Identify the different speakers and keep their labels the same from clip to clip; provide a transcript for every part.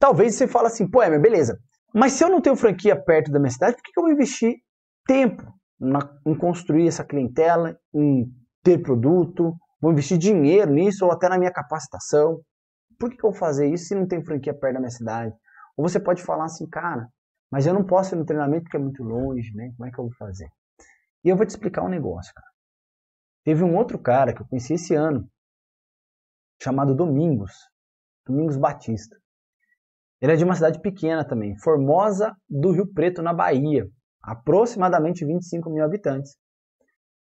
Speaker 1: Talvez você fale assim, pô, é, beleza. Mas se eu não tenho franquia perto da minha cidade, por que eu vou investir tempo na, em construir essa clientela, em ter produto, vou investir dinheiro nisso ou até na minha capacitação? Por que, eu vou fazer isso se não tem franquia perto da minha cidade? Ou você pode falar assim, cara, mas eu não posso ir no treinamento porque é muito longe, né? Como é que eu vou fazer? E eu vou te explicar um negócio, cara. Teve um outro cara que eu conheci esse ano, chamado Domingos, Domingos Batista. Ele é de uma cidade pequena também, Formosa do Rio Preto, na Bahia, aproximadamente 25 mil habitantes.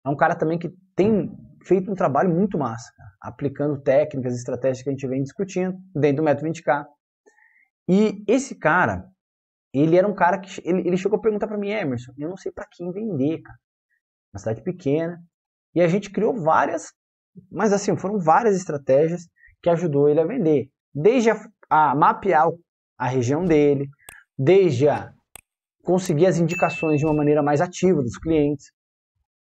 Speaker 1: É um cara também que tem feito um trabalho muito massa, cara, aplicando técnicas, estratégias que a gente vem discutindo dentro do método 20K. E esse cara, ele era um cara que ele, ele chegou a perguntar para mim, Emerson, eu não sei para quem vender, cara. Uma cidade pequena. E a gente criou várias, mas assim, foram várias estratégias que ajudou ele a vender. Desde a, a mapear o a região dele, desde a conseguir as indicações de uma maneira mais ativa dos clientes,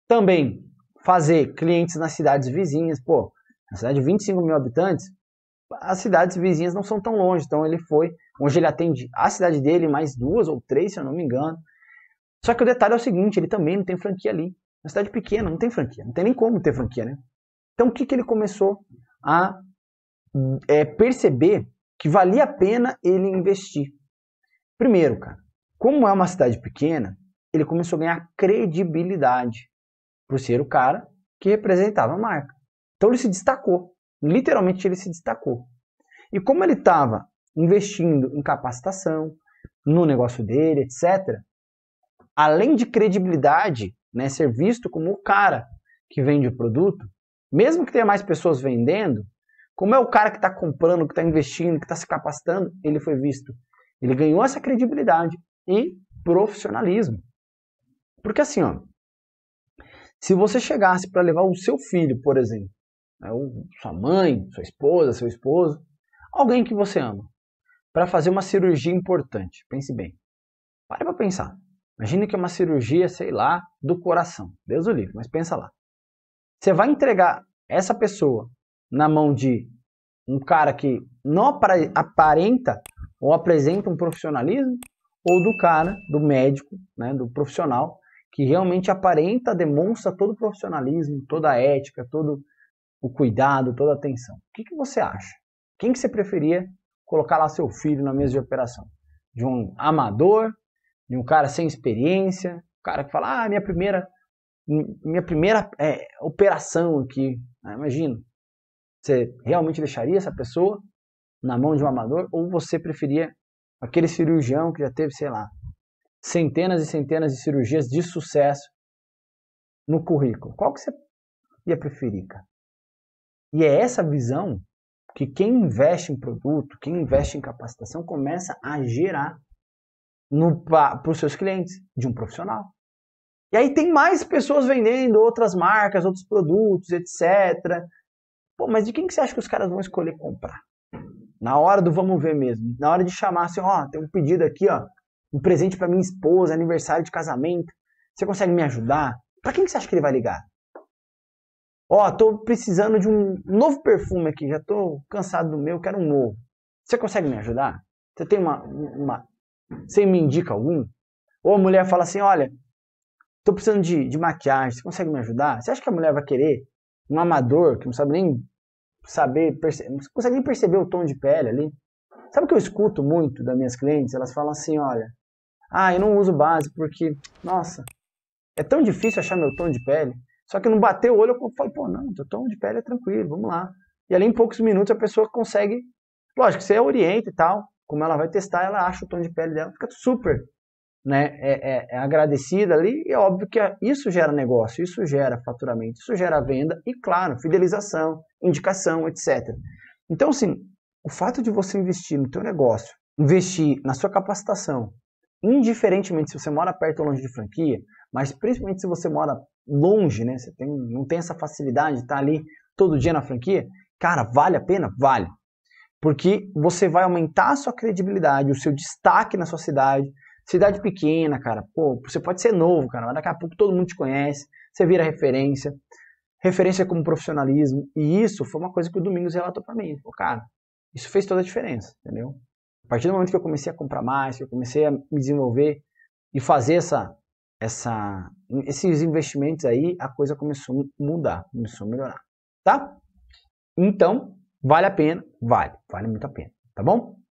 Speaker 1: também fazer clientes nas cidades vizinhas, pô, na cidade de 25 mil habitantes, as cidades vizinhas não são tão longe, então ele foi, onde ele atende a cidade dele, mais duas ou três, se eu não me engano. Só que o detalhe é o seguinte, ele também não tem franquia ali. Uma cidade pequena, não tem franquia, não tem nem como ter franquia, né? Então o que, que ele começou a é, perceber que valia a pena ele investir. Primeiro, cara, como é uma cidade pequena, ele começou a ganhar credibilidade por ser o cara que representava a marca. Então ele se destacou, literalmente ele se destacou. E como ele estava investindo em capacitação, no negócio dele, etc., além de credibilidade, né, ser visto como o cara que vende o produto, mesmo que tenha mais pessoas vendendo, como é o cara que está comprando, que está investindo, que está se capacitando, ele foi visto. Ele ganhou essa credibilidade e profissionalismo. Porque assim, ó, se você chegasse para levar o seu filho, por exemplo, né, sua mãe, sua esposa, seu esposo, alguém que você ama, para fazer uma cirurgia importante, pense bem. Pare para pensar. Imagina que é uma cirurgia, sei lá, do coração. Deus o livre, mas pensa lá. Você vai entregar essa pessoa na mão de um cara que não aparenta ou apresenta um profissionalismo, ou do cara, do médico, né, do profissional, que realmente aparenta, demonstra todo o profissionalismo, toda a ética, todo o cuidado, toda a atenção. O que, que você acha? Quem que você preferia colocar lá seu filho na mesa de operação? De um amador, de um cara sem experiência, um cara que fala, ah, minha primeira, minha primeira é, operação aqui, né? imagina, você realmente deixaria essa pessoa na mão de um amador ou você preferia aquele cirurgião que já teve, sei lá, centenas e centenas de cirurgias de sucesso no currículo? Qual que você ia preferir, cara? E é essa visão que quem investe em produto, quem investe em capacitação, começa a gerar para os seus clientes de um profissional. E aí tem mais pessoas vendendo outras marcas, outros produtos, etc. Pô, mas de quem que você acha que os caras vão escolher comprar? Na hora do vamos ver mesmo. Na hora de chamar assim, ó, oh, tem um pedido aqui, ó. Um presente para minha esposa, aniversário de casamento. Você consegue me ajudar? Para quem que você acha que ele vai ligar? Ó, oh, tô precisando de um novo perfume aqui, já tô cansado do meu, quero um novo. Você consegue me ajudar? Você tem uma, uma... Você me indica algum? Ou a mulher fala assim, olha, tô precisando de, de maquiagem, você consegue me ajudar? Você acha que a mulher vai querer um amador que não sabe nem saber, não consegue nem perceber o tom de pele ali. Sabe o que eu escuto muito das minhas clientes? Elas falam assim, olha, ah, eu não uso base porque, nossa, é tão difícil achar meu tom de pele. Só que não bater o olho, eu falo, pô, não, teu tom de pele é tranquilo, vamos lá. E ali em poucos minutos a pessoa consegue, lógico, você orienta e tal, como ela vai testar, ela acha o tom de pele dela, fica super né, é, é, é, agradecida ali, e é óbvio que isso gera negócio, isso gera faturamento, isso gera venda e, claro, fidelização, indicação, etc. Então, assim, o fato de você investir no teu negócio, investir na sua capacitação, indiferentemente se você mora perto ou longe de franquia, mas principalmente se você mora longe, né, você tem, não tem essa facilidade de estar ali todo dia na franquia, cara, vale a pena? Vale. Porque você vai aumentar a sua credibilidade, o seu destaque na sua cidade, Cidade pequena, cara, pô, você pode ser novo, cara, mas daqui a pouco todo mundo te conhece, você vira referência, referência como profissionalismo, e isso foi uma coisa que o Domingos relatou para mim, pô, cara, isso fez toda a diferença, entendeu? A partir do momento que eu comecei a comprar mais, que eu comecei a me desenvolver e fazer essa, essa, esses investimentos aí, a coisa começou a mudar, começou a melhorar, tá? Então, vale a pena? Vale, vale muito a pena, tá bom?